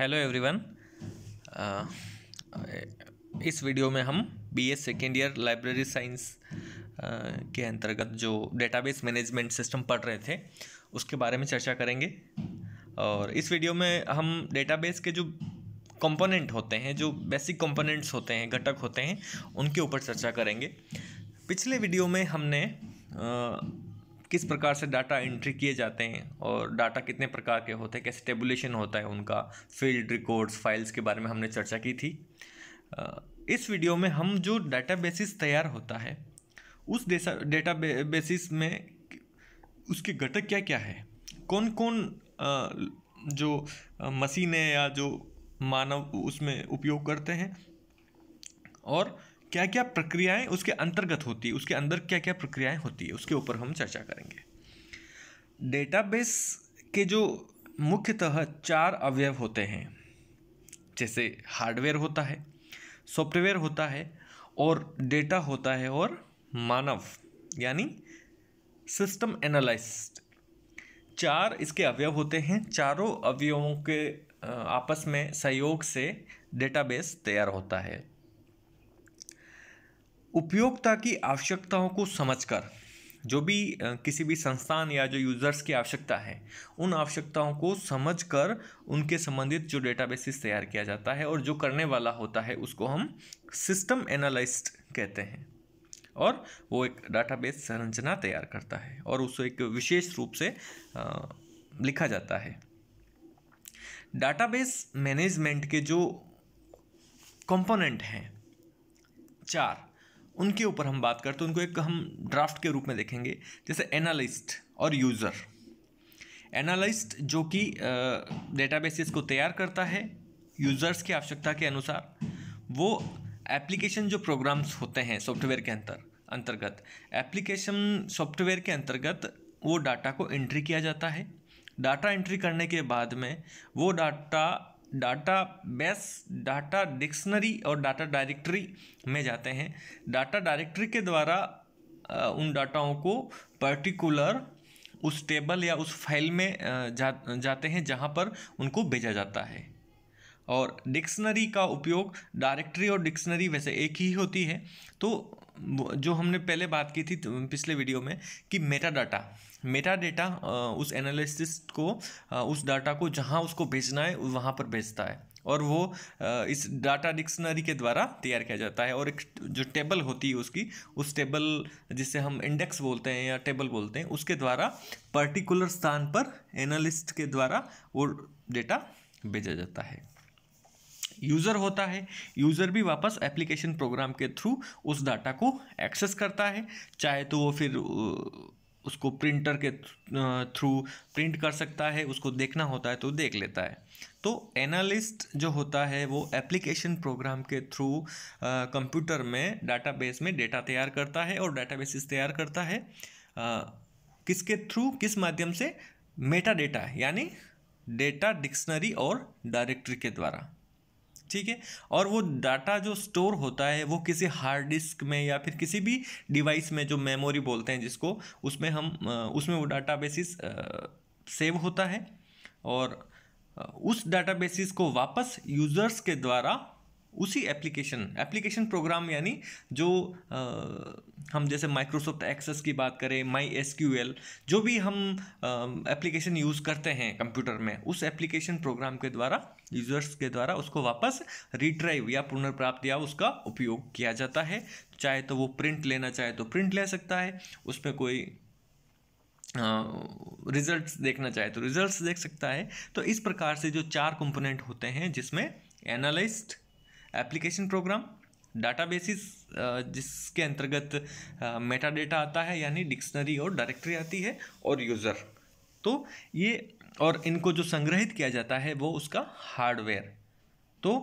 Hello everyone uh, uh, इस video में हम एस सेकेंड ईयर लाइब्रेरी साइंस के अंतर्गत जो डेटाबेस मैनेजमेंट सिस्टम पढ़ रहे थे उसके बारे में चर्चा करेंगे और इस वीडियो में हम डेटाबेस के जो कंपोनेंट होते हैं जो बेसिक कंपोनेंट्स होते हैं घटक होते हैं उनके ऊपर चर्चा करेंगे पिछले वीडियो में हमने uh, किस हम्म। प्रकार से डाटा एंट्री किए जाते हैं और डाटा कितने प्रकार के होते हैं कैसे टेबुलेशन होता है उनका फील्ड रिकॉर्ड्स फाइल्स के बारे में हमने चर्चा की थी इस वीडियो में हम जो डाटा बेसिस तैयार होता है उस डेटा बेसिस में उसके घटक क्या क्या है कौन कौन जो मशीनें या जो मानव उसमें उपयोग करते हैं और क्या क्या प्रक्रियाएं उसके अंतर्गत होती है उसके अंदर क्या क्या प्रक्रियाएं होती है उसके ऊपर हम चर्चा करेंगे डेटाबेस के जो मुख्यतः चार अवयव होते हैं जैसे हार्डवेयर होता है सॉफ्टवेयर होता है और डेटा होता है और मानव यानी सिस्टम एनालिस्ट चार इसके अवयव होते हैं चारों अवयवों के आपस में सहयोग से डेटाबेस तैयार होता है उपयोगता की आवश्यकताओं को समझकर जो भी किसी भी संस्थान या जो यूज़र्स की आवश्यकता है उन आवश्यकताओं को समझकर उनके संबंधित जो डेटाबेसिस तैयार किया जाता है और जो करने वाला होता है उसको हम सिस्टम एनालिस्ट कहते हैं और वो एक डाटाबेस संरचना तैयार करता है और उसको एक विशेष रूप से लिखा जाता है डाटाबेस मैनेजमेंट के जो कंपोनेंट हैं चार उनके ऊपर हम बात करते हैं उनको एक हम ड्राफ्ट के रूप में देखेंगे जैसे एनालिस्ट और यूज़र एनालिस्ट जो कि डेटाबेसिस को तैयार करता है यूज़र्स की आवश्यकता के अनुसार वो एप्लीकेशन जो प्रोग्राम्स होते हैं सॉफ्टवेयर के अंतर अंतर्गत एप्लीकेशन सॉफ्टवेयर के अंतर्गत वो डाटा को एंट्री किया जाता है डाटा एंट्री करने के बाद में वो data database data dictionary और डाटा डायरेक्टरी में जाते हैं डाटा डायरेक्टरी के द्वारा उन डाटाओं को पर्टिकुलर उस टेबल या उस फाइल में जा जाते हैं जहाँ पर उनको भेजा जाता है और डिक्शनरी का उपयोग डायरेक्टरी और डिक्शनरी वैसे एक ही होती है तो जो हमने पहले बात की थी तो, पिछले वीडियो में कि मेटा डाटा मेटा डेटा उस एनालिसिस को उस डाटा को जहाँ उसको भेजना है वहाँ पर भेजता है और वो इस डाटा डिक्शनरी के द्वारा तैयार किया जाता है और एक जो टेबल होती है उसकी उस टेबल जिसे हम इंडेक्स बोलते हैं या टेबल बोलते हैं उसके द्वारा पर्टिकुलर स्थान पर एनालिस्ट के द्वारा वो डेटा भेजा जाता है यूज़र होता है यूज़र भी वापस एप्लीकेशन प्रोग्राम के थ्रू उस डाटा को एक्सेस करता है चाहे तो वो फिर उसको प्रिंटर के थ्रू प्रिंट कर सकता है उसको देखना होता है तो देख लेता है तो एनालिस्ट जो होता है वो एप्लीकेशन प्रोग्राम के थ्रू कंप्यूटर में डाटाबेस में डेटा तैयार करता है और बेसिस तैयार करता है आ, किसके थ्रू किस माध्यम से मेटा डेटा यानी डेटा डिक्शनरी और डायरेक्टरी के द्वारा ठीक है और वो डाटा जो स्टोर होता है वो किसी हार्ड डिस्क में या फिर किसी भी डिवाइस में जो मेमोरी बोलते हैं जिसको उसमें हम उसमें वो डाटा बेसिस सेव होता है और उस डाटा बेसिस को वापस यूज़र्स के द्वारा उसी एप्लीकेशन एप्लीकेशन प्रोग्राम यानी जो आ, हम जैसे माइक्रोसॉफ्ट एक्सेस की बात करें माई एस जो भी हम एप्लीकेशन यूज़ करते हैं कंप्यूटर में उस एप्लीकेशन प्रोग्राम के द्वारा यूजर्स के द्वारा उसको वापस रिट्राइव या पुनर्प्राप्त या उसका उपयोग किया जाता है चाहे तो वो प्रिंट लेना चाहे तो प्रिंट ले सकता है उसमें कोई रिजल्ट्स uh, देखना चाहे तो रिजल्ट्स देख सकता है तो इस प्रकार से जो चार कंपोनेंट होते हैं जिसमें analyst application program databases जिसके अंतर्गत मेटा डेटा आता है यानी डिक्शनरी और डायरेक्टरी आती है और यूज़र तो ये और इनको जो संग्रहित किया जाता है वो उसका हार्डवेयर तो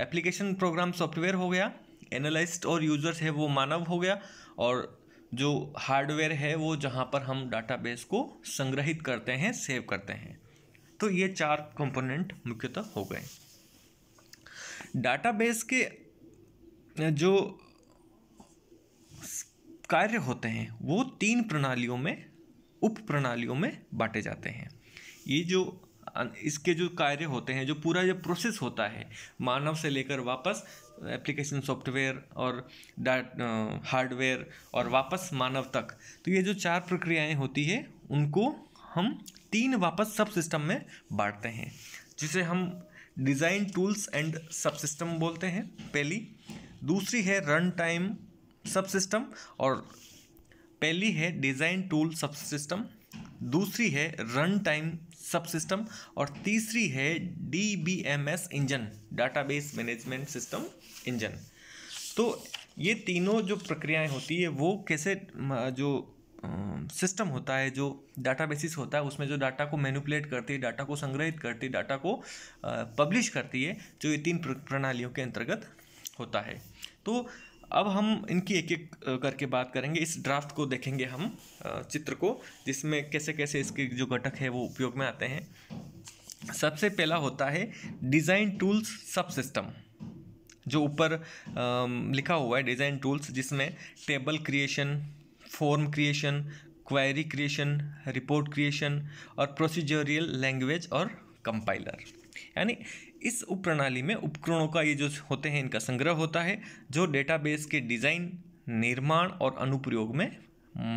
एप्लीकेशन प्रोग्राम सॉफ्टवेयर हो गया एनालिस्ट और यूज़र्स है वो मानव हो गया और जो हार्डवेयर है वो जहाँ पर हम डाटाबेस को संग्रहित करते हैं सेव करते हैं तो ये चार कंपोनेंट मुख्यतः हो गए डाटाबेस के जो कार्य होते हैं वो तीन प्रणालियों में उप प्रणालियों में बांटे जाते हैं ये जो इसके जो कार्य होते हैं जो पूरा जो प्रोसेस होता है मानव से लेकर वापस एप्लीकेशन सॉफ्टवेयर और डाट हार्डवेयर और वापस मानव तक तो ये जो चार प्रक्रियाएं होती है उनको हम तीन वापस सब सिस्टम में बांटते हैं जिसे हम design tools and subsystem बोलते हैं पहली दूसरी है रन टाइम सब सिस्टम और पहली है डिज़ाइन टूल सब सिस्टम दूसरी है रन टाइम सब सिस्टम और तीसरी है D B M S engine database management system engine तो ये तीनों जो प्रक्रियाएं होती है वो कैसे जो सिस्टम होता है जो डाटा बेसिस होता है उसमें जो डाटा को मैनुपलेट करती है डाटा को संग्रहित करती है डाटा को पब्लिश करती है जो ये तीन प्रणालियों के अंतर्गत होता है तो अब हम इनकी एक एक करके बात करेंगे इस ड्राफ्ट को देखेंगे हम चित्र को जिसमें कैसे कैसे इसके जो घटक है वो उपयोग में आते हैं सबसे पहला होता है डिज़ाइन टूल्स सब सिस्टम जो ऊपर लिखा हुआ है डिज़ाइन टूल्स जिसमें table creation form creation query creation report creation और प्रोसीजरियल लैंग्वेज और कंपाइलर यानी इस उप प्रणाली में उपकरणों का ये जो होते हैं इनका संग्रह होता है जो डेटाबेस के डिज़ाइन निर्माण और अनुप्रयोग में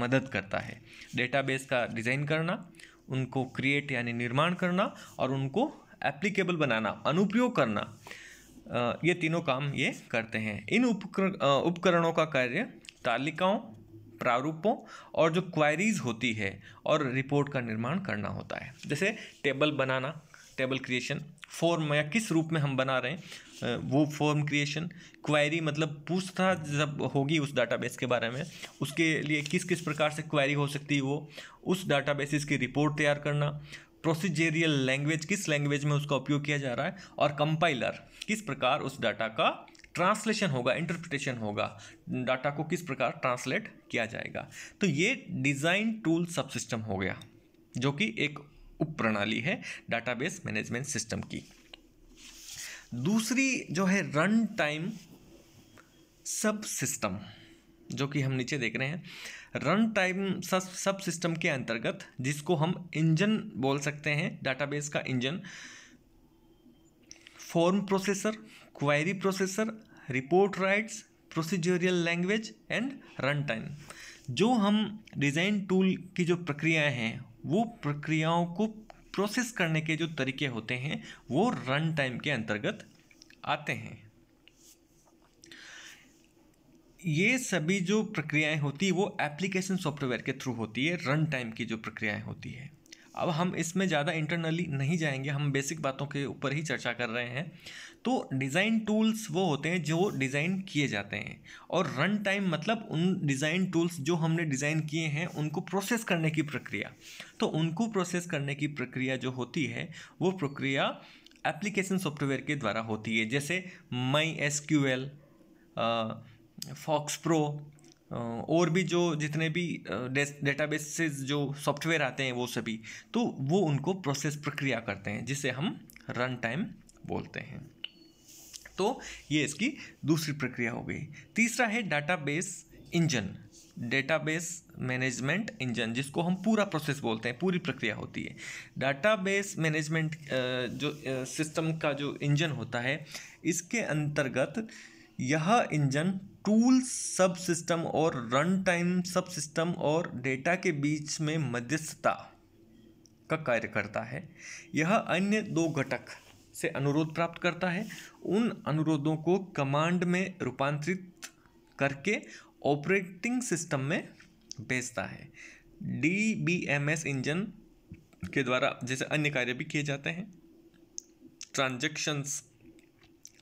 मदद करता है डेटाबेस का डिज़ाइन करना उनको क्रिएट यानी निर्माण करना और उनको एप्लीकेबल बनाना अनुप्रयोग करना ये तीनों काम ये करते हैं इन उपकर उपकरणों का कार्य तालिकाओं प्रारूपों और जो क्वायरीज होती है और रिपोर्ट का निर्माण करना होता है जैसे टेबल बनाना टेबल क्रिएशन फॉर्म या किस रूप में हम बना रहे हैं वो फॉर्म क्रिएशन क्वायरी मतलब पूछताछ जब होगी उस डाटाबेस के बारे में उसके लिए किस किस प्रकार से क्वायरी हो सकती है वो उस डाटा की रिपोर्ट तैयार करना प्रोसीजेरियल लैंग्वेज किस लैंग्वेज में उसका उपयोग किया जा रहा है और कंपाइलर किस प्रकार उस डाटा का ट्रांसलेशन होगा इंटरप्रिटेशन होगा डाटा को किस प्रकार ट्रांसलेट किया जाएगा तो ये डिज़ाइन टूल सब सिस्टम हो गया जो कि एक उप प्रणाली है डाटाबेस मैनेजमेंट सिस्टम की दूसरी जो है रन टाइम सब सिस्टम जो कि हम नीचे देख रहे हैं रन टाइम सब सब सिस्टम के अंतर्गत जिसको हम इंजन बोल सकते हैं डाटाबेस का engine form processor query processor report writes procedural language and runtime जो हम डिज़ाइन टूल की जो प्रक्रियाएं हैं वो प्रक्रियाओं को प्रोसेस करने के जो तरीके होते हैं वो रन टाइम के अंतर्गत आते हैं ये सभी जो प्रक्रियाएं होती है वो एप्लीकेशन सॉफ्टवेयर के थ्रू होती है रन टाइम की जो प्रक्रियाएं होती है अब हम इसमें ज़्यादा इंटरनली नहीं जाएंगे हम बेसिक बातों के ऊपर ही चर्चा कर रहे हैं तो डिज़ाइन टूल्स वो होते हैं जो डिज़ाइन किए जाते हैं और रन टाइम मतलब उन डिज़ाइन टूल्स जो हमने डिज़ाइन किए हैं उनको प्रोसेस करने की प्रक्रिया तो उनको प्रोसेस करने की प्रक्रिया जो होती है वो प्रक्रिया एप्लीकेशन सॉफ्टवेयर के द्वारा होती है जैसे MySQL FoxPro और भी जो जितने भी डेटाबेसेस जो सॉफ्टवेयर आते हैं वो सभी तो वो उनको प्रोसेस प्रक्रिया करते हैं जिसे हम रन टाइम बोलते हैं तो ये इसकी दूसरी प्रक्रिया हो गई तीसरा है database engine database management engine जिसको हम पूरा प्रोसेस बोलते हैं पूरी प्रक्रिया होती है डाटाबेस मैनेजमेंट जो सिस्टम का जो इंजन होता है इसके अंतर्गत यह इंजन टूल सब सिस्टम और रन टाइम सब सिस्टम और डेटा के बीच में मध्यस्थता का कार्य करता है यह अन्य दो घटक से अनुरोध प्राप्त करता है उन अनुरोधों को कमांड में रूपांतरित करके ऑपरेटिंग सिस्टम में भेजता है D B M S engine के द्वारा जैसे अन्य कार्य भी किए जाते हैं ट्रांजेक्शन्स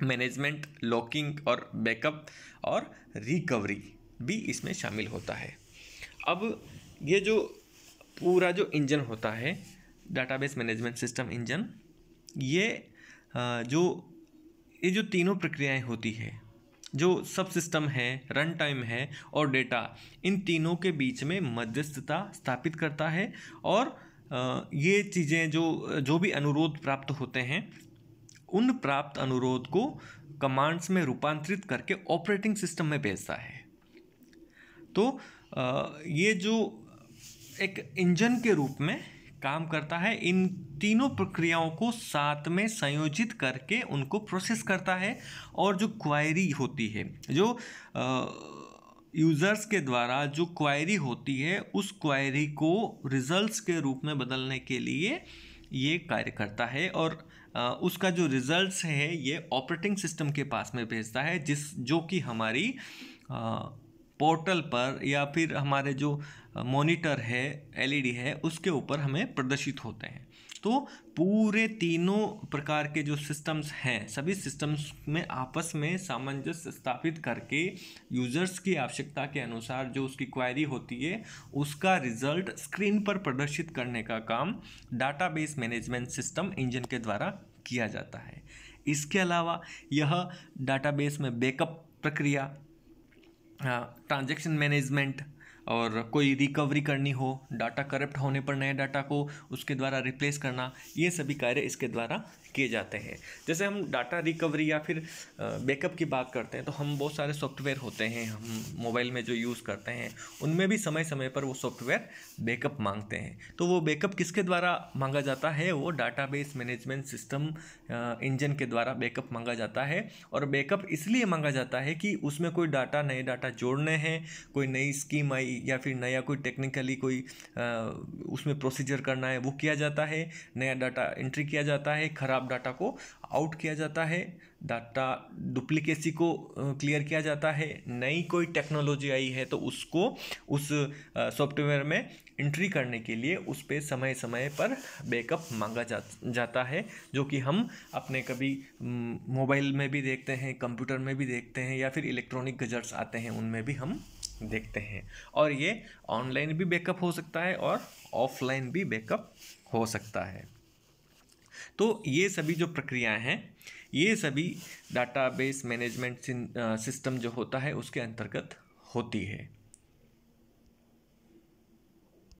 मैनेजमेंट लॉकिंग और बैकअप और रिकवरी भी इसमें शामिल होता है अब ये जो पूरा जो इंजन होता है डाटाबेस मैनेजमेंट सिस्टम इंजन ये जो ये जो तीनों प्रक्रियाएं होती है जो सब सिस्टम है रन टाइम है और डेटा इन तीनों के बीच में मध्यस्थता स्थापित करता है और ये चीज़ें जो जो भी अनुरोध प्राप्त होते हैं उन प्राप्त अनुरोध को कमांड्स में रूपांतरित करके ऑपरेटिंग सिस्टम में भेजता है तो ये जो एक इंजन के रूप में काम करता है इन तीनों प्रक्रियाओं को साथ में संयोजित करके उनको प्रोसेस करता है और जो क्वायरी होती है जो यूज़र्स के द्वारा जो क्वायरी होती है उस क्वायरी को रिजल्ट्स के रूप में बदलने के लिए ये कार्य करता है और उसका जो रिजल्ट्स है ये ऑपरेटिंग सिस्टम के पास में भेजता है जिस जो कि हमारी पोर्टल पर या फिर हमारे जो मॉनिटर है एलईडी है उसके ऊपर हमें प्रदर्शित होते हैं तो पूरे तीनों प्रकार के जो सिस्टम्स हैं सभी सिस्टम्स में आपस में सामंजस्य स्थापित करके यूजर्स की आवश्यकता के अनुसार जो उसकी क्वायरी होती है उसका रिजल्ट स्क्रीन पर प्रदर्शित करने का काम डाटाबेस मैनेजमेंट सिस्टम इंजन के द्वारा किया जाता है इसके अलावा यह डाटाबेस में बैकअप प्रक्रिया ट्रांजैक्शन हाँ, मैनेजमेंट और कोई रिकवरी करनी हो डाटा करप्ट होने पर नए डाटा को उसके द्वारा रिप्लेस करना ये सभी कार्य इसके द्वारा किए जाते हैं जैसे हम डाटा रिकवरी या फिर बैकअप की बात करते हैं तो हम बहुत सारे सॉफ्टवेयर होते हैं हम मोबाइल में जो यूज़ करते हैं उनमें भी समय समय पर वो सॉफ्टवेयर बैकअप मांगते हैं तो वो बैकअप किसके द्वारा मांगा जाता है वो बेस मैनेजमेंट सिस्टम इंजन के द्वारा बैकअप मांगा जाता है और बैकअप इसलिए मांगा जाता है कि उसमें कोई डाटा नए डाटा जोड़ने हैं कोई नई स्कीम आई या फिर नया कोई टेक्निकली कोई उसमें प्रोसीजर करना है वो किया जाता है नया डाटा एंट्री किया जाता है ख़राब डाटा को आउट किया जाता है डाटा डुप्लीकेसी को क्लियर किया जाता है नई कोई टेक्नोलॉजी आई है तो उसको उस सॉफ्टवेयर में एंट्री करने के लिए उस पर समय समय पर बैकअप मांगा जा, जाता है जो कि हम अपने कभी मोबाइल में भी देखते हैं कंप्यूटर में भी देखते हैं या फिर इलेक्ट्रॉनिक गजट्स आते हैं उनमें भी हम देखते हैं और ये ऑनलाइन भी बैकअप हो सकता है और ऑफलाइन भी बैकअप हो सकता है तो ये सभी जो प्रक्रियाएं हैं ये सभी डाटाबेस मैनेजमेंट सिस्टम जो होता है उसके अंतर्गत होती है